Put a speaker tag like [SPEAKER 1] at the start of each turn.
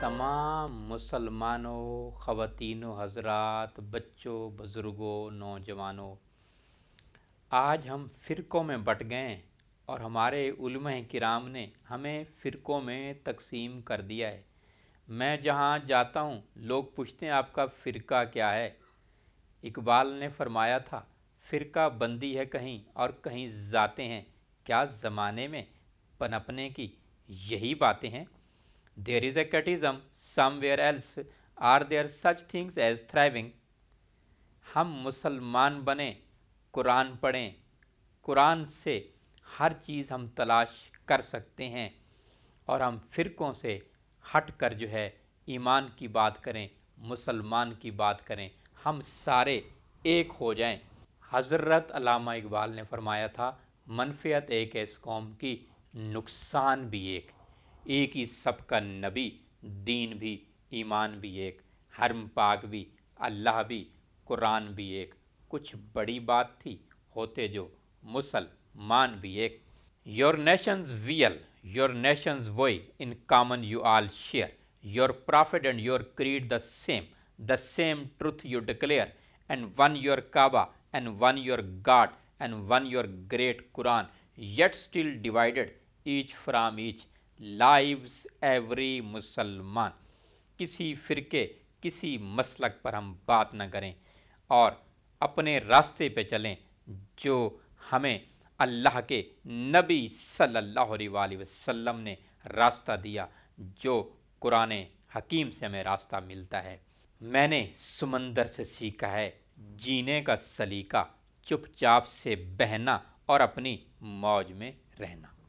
[SPEAKER 1] تمام مسلمانوں خواتین و حضرات بچوں بزرگوں نوجوانوں آج ہم فرقوں میں بٹ گئے ہیں اور ہمارے علماء کرام نے ہمیں فرقوں میں تقسیم کر دیا ہے میں جہاں جاتا ہوں لوگ پوچھتے ہیں آپ کا فرقہ کیا ہے اقبال نے فرمایا تھا فرقہ بندی ہے کہیں اور کہیں ذاتیں ہیں کیا زمانے میں پنپنے کی یہی باتیں ہیں there is a catechism somewhere else are there such things as thriving ہم مسلمان بنیں قرآن پڑھیں قرآن سے ہر چیز ہم تلاش کر سکتے ہیں اور ہم فرقوں سے ہٹ کر جو ہے ایمان کی بات کریں مسلمان کی بات کریں ہم سارے ایک ہو جائیں حضرت علامہ اقبال نے فرمایا تھا منفیت ایک ہے اس قوم کی نقصان بھی ایک ایک ہی سب کا نبی دین بھی ایمان بھی ایک حرم پاک بھی اللہ بھی قرآن بھی ایک کچھ بڑی بات تھی ہوتے جو مسلمان بھی ایک your nation's weal your nation's way in common you all share your prophet and your creed the same the same truth you declare and one your Kaaba and one your God and one your great Quran yet still divided each from each lives every مسلمان کسی فرقے کسی مسلک پر ہم بات نہ کریں اور اپنے راستے پہ چلیں جو ہمیں اللہ کے نبی صلی اللہ علیہ وآلہ وسلم نے راستہ دیا جو قرآن حکیم سے ہمیں راستہ ملتا ہے میں نے سمندر سے سیکھا ہے جینے کا سلیقہ چپ چاپ سے بہنا اور اپنی موج میں رہنا